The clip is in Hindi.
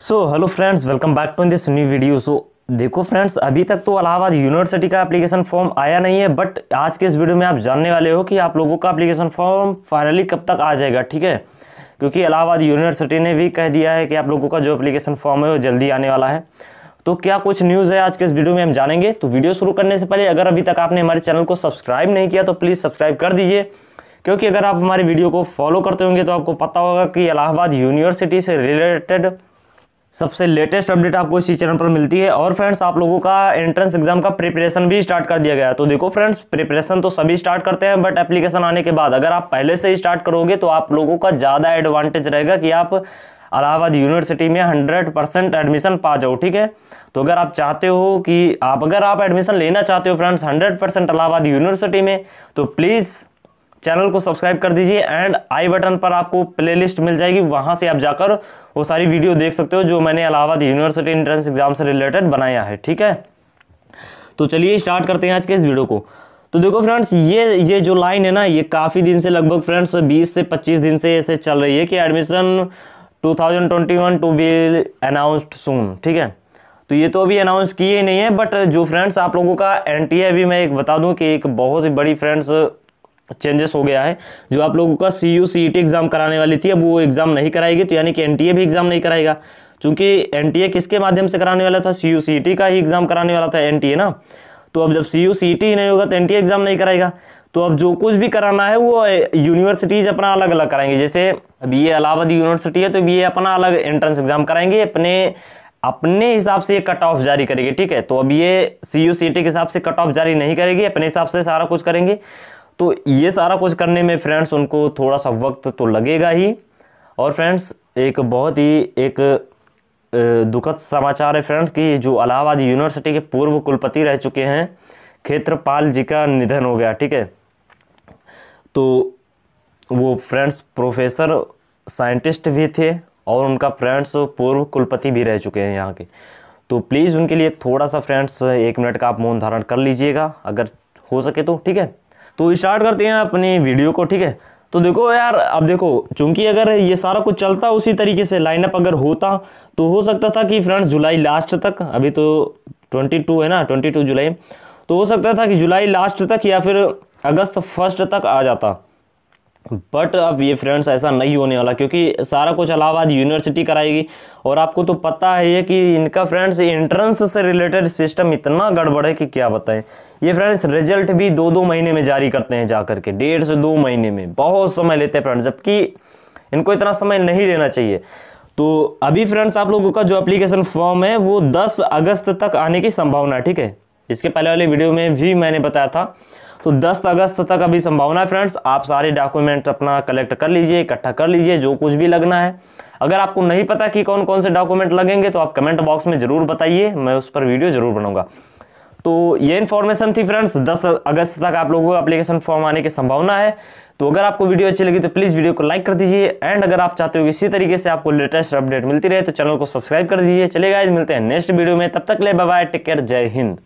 so hello friends welcome back to this new video so देखो फ्रेंड्स अभी तक तो अलाहाबाद यूनिवर्सिटी का एप्लीकेशन फॉर्म आया नहीं है बट आज के इस वीडियो में आप जानने वाले हो कि आप लोगों का एप्लीकेशन फॉर्म फाइनली कब तक आ जाएगा ठीक है क्योंकि अलाहाबाद यूनिवर्सिटी ने भी कह दिया है कि आप लोगों का जो अप्लीकेशन फॉर्म है वो जल्दी आने वाला है तो क्या कुछ न्यूज़ है आज के इस वीडियो में हम जानेंगे तो वीडियो शुरू करने से पहले अगर अभी तक आपने हमारे चैनल को सब्सक्राइब नहीं किया तो प्लीज़ सब्सक्राइब कर दीजिए क्योंकि अगर आप हमारे वीडियो को फॉलो करते होंगे तो आपको पता होगा कि इलाहाबाद यूनिवर्सिटी से रिलेटेड सबसे लेटेस्ट अपडेट आपको इसी चैनल पर मिलती है और फ्रेंड्स आप लोगों का एंट्रेंस एग्जाम का प्रिपरेशन भी स्टार्ट कर दिया गया तो देखो फ्रेंड्स प्रिपरेशन तो सभी स्टार्ट करते हैं बट एप्लीकेशन आने के बाद अगर आप पहले से ही स्टार्ट करोगे तो आप लोगों का ज़्यादा एडवांटेज रहेगा कि आप अलाहाबाद यूनिवर्सिटी में हंड्रेड परसेंट एडमिशन पा जाओ ठीक है तो अगर आप चाहते हो कि आप अगर आप एडमिशन लेना चाहते हो फ्रेंड्स हंड्रेड परसेंट यूनिवर्सिटी में तो प्लीज़ चैनल को सब्सक्राइब कर दीजिए एंड आई बटन पर आपको प्लेलिस्ट मिल जाएगी वहां से आप जाकर वो सारी वीडियो देख सकते हो जो मैंने इलाहाबाद यूनिवर्सिटी एंट्रेंस एग्जाम से रिलेटेड बनाया है ठीक है तो चलिए स्टार्ट करते हैं आज के इस वीडियो को तो देखो फ्रेंड्स ये ये जो लाइन है ना ये काफ़ी दिन से लगभग फ्रेंड्स 20 से 25 दिन से ऐसे चल रही है कि admission 2021 to be announced soon ठीक है तो ये तो अभी अनाउंस किए नहीं है बट जो फ्रेंड्स आप लोगों का एन टी अभी मैं एक बता दूं कि एक बहुत ही बड़ी फ्रेंड्स चेंजेस हो गया है जो आप लोगों का C U C E T exam कराने वाली थी अब वो एग्ज़ाम नहीं कराएगी तो यानी कि एन टी ए भी एग्ज़ाम नहीं कराएगा चूंकि एन टी ए किसके माध्यम से कराने वाला था सी यू सी ई टी का ही एग्ज़ाम कराने वाला था एन टी ए ना तो अब जब सी यू सी ई टी नहीं होगा तो एन टी एग्ज़ाम नहीं कराएगा तो अब जो कुछ भी कराना है वो यूनिवर्सिटीज़ अपना अलग अलग कराएंगे जैसे अब ये अलाहाबाद यूनिवर्सिटी है तो ये अपना अलग एंट्रेंस एग्ज़ाम कराएंगे अपने अपने हिसाब से ये कट ऑफ जारी करेगी ठीक है तो अब ये सी यू सी टी के हिसाब से कट ऑफ जारी नहीं करेगी अपने हिसाब से सारा कुछ करेंगे तो ये सारा कुछ करने में फ्रेंड्स उनको थोड़ा सा वक्त तो लगेगा ही और फ्रेंड्स एक बहुत ही एक दुखद समाचार है फ्रेंड्स कि जो अलाहाबाद यूनिवर्सिटी के पूर्व कुलपति रह चुके हैं खेत्रपाल जी का निधन हो गया ठीक है तो वो फ्रेंड्स प्रोफेसर साइंटिस्ट भी थे और उनका फ्रेंड्स पूर्व कुलपति भी रह चुके हैं यहाँ के तो प्लीज़ उनके लिए थोड़ा सा फ्रेंड्स एक मिनट का आप मौन धारण कर लीजिएगा अगर हो सके तो ठीक है तो स्टार्ट करते हैं अपनी वीडियो को ठीक है तो देखो यार अब देखो चूंकि अगर ये सारा कुछ चलता उसी तरीके से लाइनअप अगर होता तो हो सकता था कि फ्रेंड्स जुलाई लास्ट तक अभी तो 22 है ना 22 जुलाई तो हो सकता था कि जुलाई लास्ट तक या फिर अगस्त फर्स्ट तक आ जाता बट अब ये फ्रेंड्स ऐसा नहीं होने वाला क्योंकि सारा कुछ इलाहाबाद यूनिवर्सिटी कराएगी और आपको तो पता है ये कि इनका फ्रेंड्स एंट्रेंस से रिलेटेड सिस्टम इतना गड़बड़ है कि क्या बताएं ये फ्रेंड्स रिजल्ट भी दो दो महीने में जारी करते हैं जा करके डेढ़ से दो महीने में बहुत समय लेते हैं फ्रेंड्स जबकि इनको इतना समय नहीं लेना चाहिए तो अभी फ्रेंड्स आप लोगों का जो एप्लीकेशन फॉर्म है वो दस अगस्त तक आने की संभावना ठीक है इसके पहले वाले वीडियो में भी मैंने बताया था तो 10 अगस्त तक अभी संभावना है फ्रेंड्स आप सारे डॉक्यूमेंट अपना कलेक्ट कर लीजिए इकट्ठा कर लीजिए जो कुछ भी लगना है अगर आपको नहीं पता कि कौन कौन से डॉक्यूमेंट लगेंगे तो आप कमेंट बॉक्स में ज़रूर बताइए मैं उस पर वीडियो ज़रूर बनाऊंगा तो ये इन्फॉर्मेशन थी फ्रेंड्स दस अगस्त तक आप लोगों को अप्लीकेशन फॉर्म आने की संभावना है तो अगर आपको वीडियो अच्छी लगी तो प्लीज़ वीडियो को लाइक कर दीजिए एंड अगर आप चाहते हो कि इसी तरीके से आपको लेटेस्ट अपडेट मिलती रहे तो चैनल को सब्सक्राइब कर दीजिए चलेगा गाइज मिलते हैं नेक्स्ट वीडियो में तब तक ले बाय टेक केयर जय हिंद